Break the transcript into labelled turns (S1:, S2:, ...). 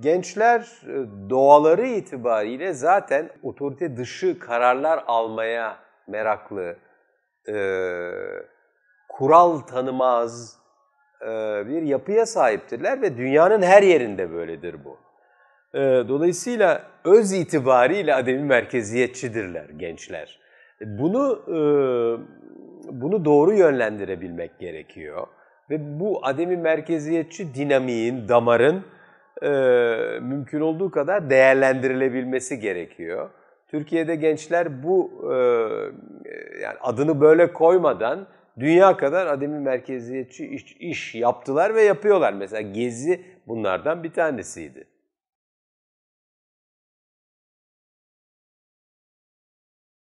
S1: Gençler e, doğaları
S2: itibariyle zaten otorite dışı kararlar
S3: almaya
S2: meraklı, e, kural tanımaz e, bir yapıya sahiptirler ve dünyanın her yerinde böyledir bu. E, dolayısıyla öz itibariyle ademi merkeziyetçidirler gençler. E, bunu e, bunu doğru yönlendirebilmek gerekiyor ve bu ademi merkeziyetçi dinamiğin, damarın e, mümkün olduğu kadar değerlendirilebilmesi gerekiyor. Türkiye'de gençler bu e, yani adını böyle koymadan dünya kadar ademi merkeziyetçi iş, iş yaptılar ve
S4: yapıyorlar. Mesela Gezi bunlardan bir tanesiydi.